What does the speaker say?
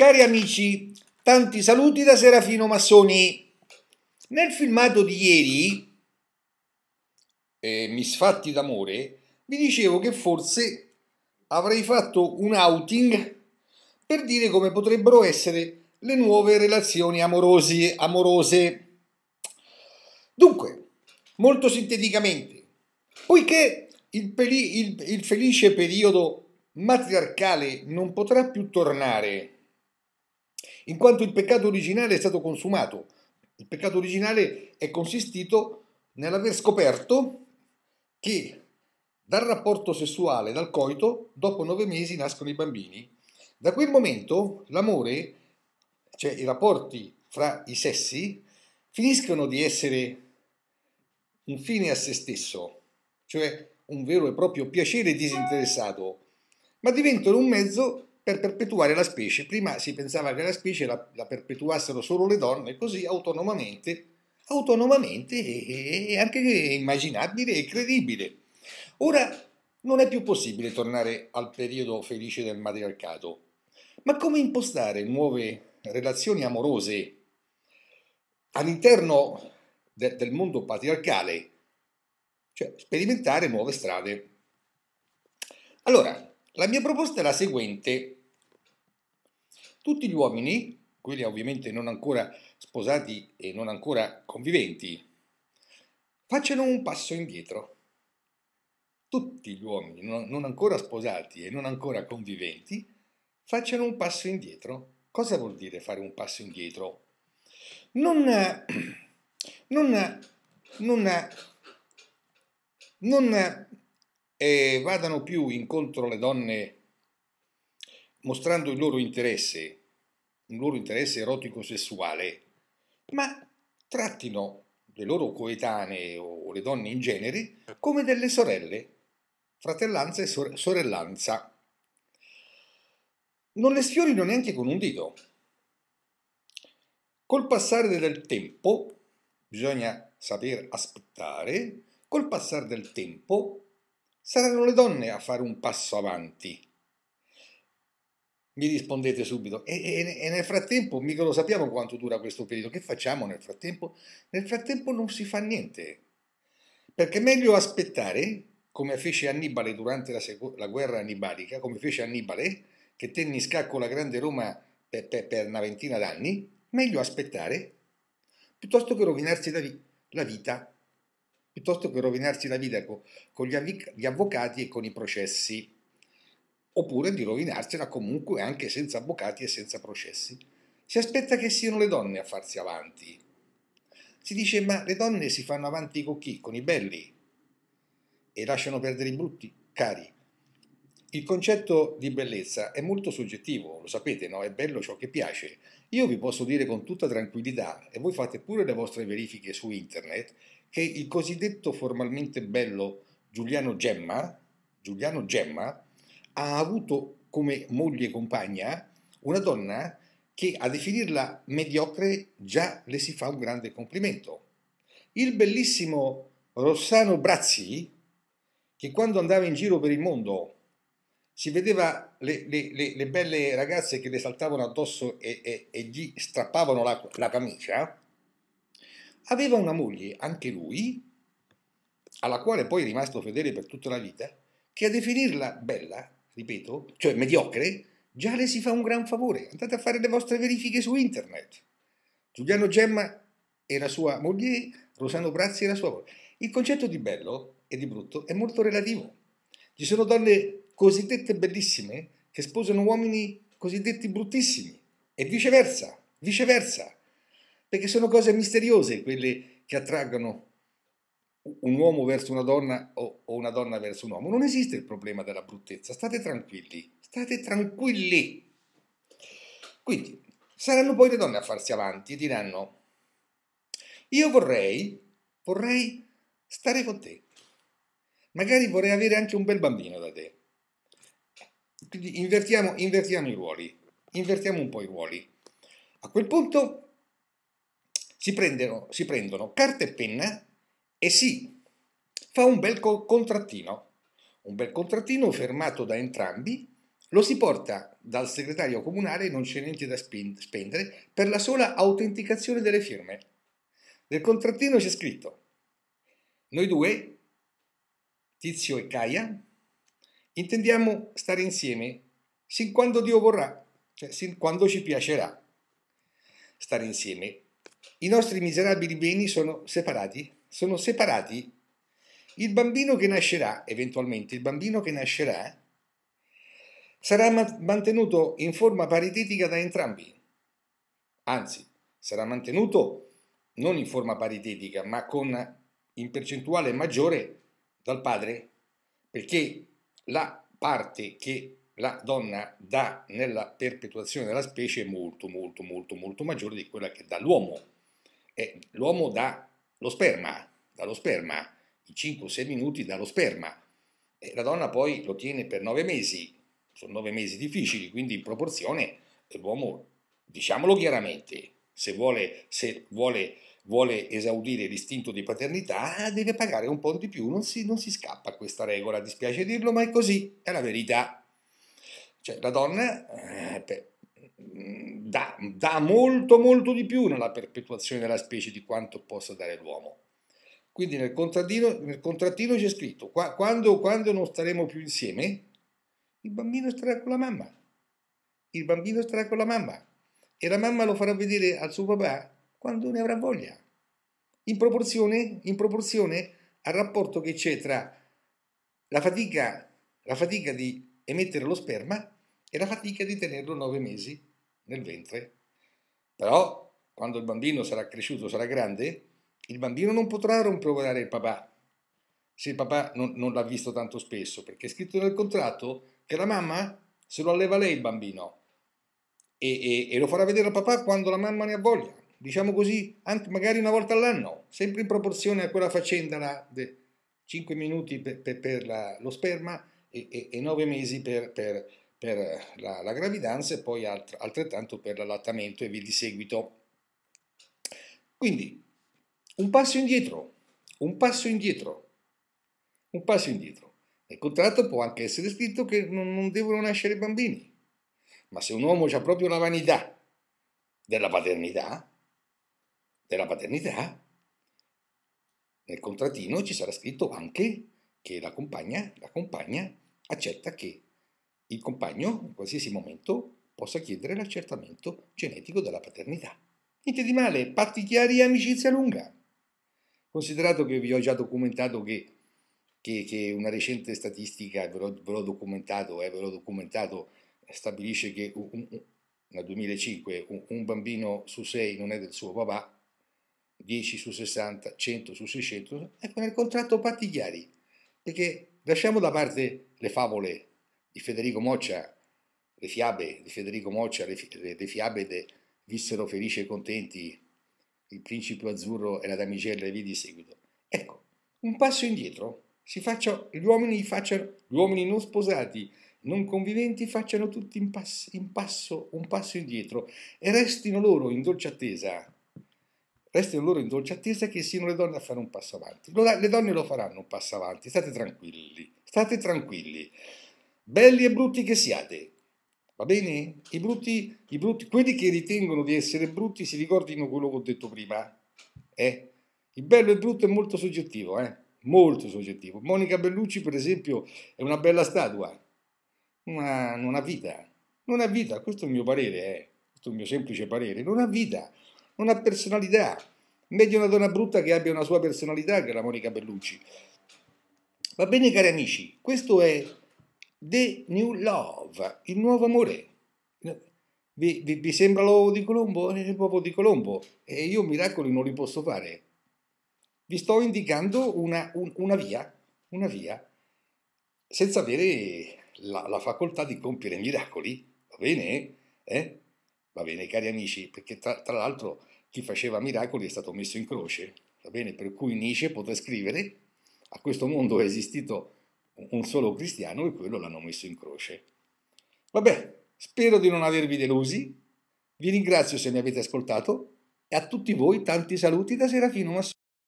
Cari amici, tanti saluti da Serafino Massoni. Nel filmato di ieri, eh, Misfatti d'amore, vi dicevo che forse avrei fatto un outing per dire come potrebbero essere le nuove relazioni amorosi, amorose. Dunque, molto sinteticamente, poiché il, peli, il, il felice periodo matriarcale non potrà più tornare in quanto il peccato originale è stato consumato. Il peccato originale è consistito nell'aver scoperto che dal rapporto sessuale, dal coito, dopo nove mesi nascono i bambini. Da quel momento l'amore, cioè i rapporti fra i sessi, finiscono di essere un fine a se stesso, cioè un vero e proprio piacere disinteressato, ma diventano un mezzo per perpetuare la specie. Prima si pensava che la specie la, la perpetuassero solo le donne, così autonomamente, autonomamente è, e anche immaginabile e credibile. Ora non è più possibile tornare al periodo felice del matriarcato, ma come impostare nuove relazioni amorose all'interno de, del mondo patriarcale, cioè sperimentare nuove strade? Allora, la mia proposta è la seguente. Tutti gli uomini, quelli ovviamente non ancora sposati e non ancora conviventi, facciano un passo indietro. Tutti gli uomini non ancora sposati e non ancora conviventi facciano un passo indietro. Cosa vuol dire fare un passo indietro? Non, non, non, non eh, vadano più incontro le donne mostrando il loro interesse, un loro interesse erotico-sessuale, ma trattino le loro coetanee o le donne in genere come delle sorelle, fratellanza e sor- sorellanza. Non le sfiorino neanche con un dito. Col passare del tempo, bisogna saper aspettare, col passare del tempo saranno le donne a fare un passo avanti mi rispondete subito. E, e, e, nel frattempo, mica lo sappiamo quanto dura questo periodo, che facciamo nel frattempo? Nel frattempo non si fa niente, perché è meglio aspettare, come fece Annibale durante la, la guerra annibalica, come fece Annibale, che tenne in scacco la grande Roma per, per, per una ventina d'anni, meglio aspettare, piuttosto che rovinarsi la, vi la vita, piuttosto che rovinarsi la vita con, con gli, gli avvocati e con i processi oppure di rovinarsela comunque anche senza avvocati e senza processi. Si aspetta che siano le donne a farsi avanti. Si dice ma le donne si fanno avanti con chi? Con i belli e lasciano perdere i brutti, cari. Il concetto di bellezza è molto soggettivo, lo sapete, no? È bello ciò che piace. Io vi posso dire con tutta tranquillità, e voi fate pure le vostre verifiche su internet, che il cosiddetto formalmente bello Giuliano Gemma, Giuliano Gemma, ha avuto come moglie e compagna una donna che a definirla mediocre già le si fa un grande complimento. Il bellissimo Rossano Brazzi, che quando andava in giro per il mondo si vedeva le, le, le, le belle ragazze che le saltavano addosso e, e, e gli strappavano la, la camicia, aveva una moglie, anche lui, alla quale poi è rimasto fedele per tutta la vita, che a definirla bella ripeto, cioè mediocre, già le si fa un gran favore. Andate a fare le vostre verifiche su internet. Giuliano Gemma e la sua moglie, Rosano Brazzi e la sua moglie. Il concetto di bello e di brutto è molto relativo. Ci sono donne cosiddette bellissime che sposano uomini cosiddetti bruttissimi e viceversa, viceversa, perché sono cose misteriose quelle che attraggono un uomo verso una donna o, o una donna verso un uomo, non esiste il problema della bruttezza, state tranquilli, state tranquilli. Quindi saranno poi le donne a farsi avanti e diranno, io vorrei, vorrei stare con te, magari vorrei avere anche un bel bambino da te. Quindi invertiamo, invertiamo i ruoli, invertiamo un po' i ruoli. A quel punto si prendono, si prendono carta e penna e sì, fa un bel contrattino. Un bel contrattino firmato da entrambi, lo si porta dal segretario comunale, non c'è niente da spendere, per la sola autenticazione delle firme. Nel contrattino c'è scritto, noi due, Tizio e Caia, intendiamo stare insieme sin quando Dio vorrà, cioè sin quando ci piacerà stare insieme. I nostri miserabili beni sono separati sono separati. Il bambino che nascerà, eventualmente il bambino che nascerà, sarà mantenuto in forma paritetica da entrambi. Anzi, sarà mantenuto non in forma paritetica, ma con in percentuale maggiore dal padre, perché la parte che la donna dà nella perpetuazione della specie è molto molto molto molto maggiore di quella che dà l'uomo. Eh, l'uomo dà lo sperma, dallo sperma, i 5-6 minuti dallo sperma. E la donna poi lo tiene per 9 mesi, sono 9 mesi difficili, quindi in proporzione eh, l'uomo, diciamolo chiaramente, se vuole, se vuole, vuole esaudire l'istinto di paternità deve pagare un po' di più, non si, non si scappa questa regola, dispiace dirlo, ma è così, è la verità. Cioè la donna eh, per, dà, dà molto molto di più nella perpetuazione della specie di quanto possa dare l'uomo. Quindi nel contrattino, nel contrattino c'è scritto, qua, quando, quando, non staremo più insieme, il bambino starà con la mamma. Il bambino starà con la mamma. E la mamma lo farà vedere al suo papà quando ne avrà voglia. In proporzione, in proporzione al rapporto che c'è tra la fatica, la fatica di emettere lo sperma e la fatica di tenerlo nove mesi nel ventre. Però, quando il bambino sarà cresciuto, sarà grande, il bambino non potrà rompere il papà, se il papà non, non l'ha visto tanto spesso, perché è scritto nel contratto che la mamma se lo alleva lei il bambino e, e, e lo farà vedere al papà quando la mamma ne ha voglia, diciamo così, anche magari una volta all'anno, sempre in proporzione a quella faccenda là, 5 minuti per, per, per la, lo sperma e, e, 9 mesi per, per per eh, la, la gravidanza e poi alt altrettanto per l'allattamento e via di seguito. Quindi un passo indietro, un passo indietro, un passo indietro. Nel contratto può anche essere scritto che non, non devono nascere bambini, ma se un uomo ha proprio la vanità della paternità, della paternità, nel contratino ci sarà scritto anche che la compagna, la compagna accetta che il compagno, in qualsiasi momento, possa chiedere l'accertamento genetico della paternità. Niente di male, patti chiari e amicizia lunga. Considerato che vi ho già documentato che, che, che una recente statistica, ve l'ho, ve l'ho documentato, eh, ve l'ho documentato, stabilisce che un, un, nel 2005 un, un bambino su sei non è del suo papà, 10 su 60, 100 su 600, ecco nel contratto patti chiari, perché lasciamo da parte le favole di Federico Moccia, le fiabe di Federico Moccia, le, le fiabe de, vissero felici e contenti il principe azzurro e la damigella e via di seguito. Ecco, un passo indietro, faccia, gli, uomini facciano, gli uomini non sposati, non conviventi facciano tutti in passo, in passo, un passo indietro e restino loro in dolce attesa, restino loro in dolce attesa che siano le donne a fare un passo avanti. Le donne lo faranno un passo avanti, state tranquilli, state tranquilli belli e brutti che siate. Va bene? I brutti, I brutti, quelli che ritengono di essere brutti si ricordino quello che ho detto prima. Eh? Il bello e il brutto è molto soggettivo, eh? molto soggettivo. Monica Bellucci, per esempio, è una bella statua, ma non ha vita. Non ha vita, questo è il mio parere, eh? questo è il mio semplice parere. Non ha vita, non ha personalità. Meglio una donna brutta che abbia una sua personalità che la Monica Bellucci. Va bene, cari amici, questo è The New Love, il nuovo amore. Vi, vi, vi sembra l'uovo di Colombo? Eh, è l'uovo di Colombo e io miracoli non li posso fare. Vi sto indicando una, un, una via, una via, senza avere la, la, facoltà di compiere miracoli, va bene? Eh? Va bene, cari amici, perché tra, tra l'altro chi faceva miracoli è stato messo in croce, va bene? Per cui Nietzsche potrà scrivere, a questo mondo è esistito un solo cristiano e quello l'hanno messo in croce. Vabbè, spero di non avervi delusi, vi ringrazio se mi avete ascoltato e a tutti voi tanti saluti da Serafino Massoni.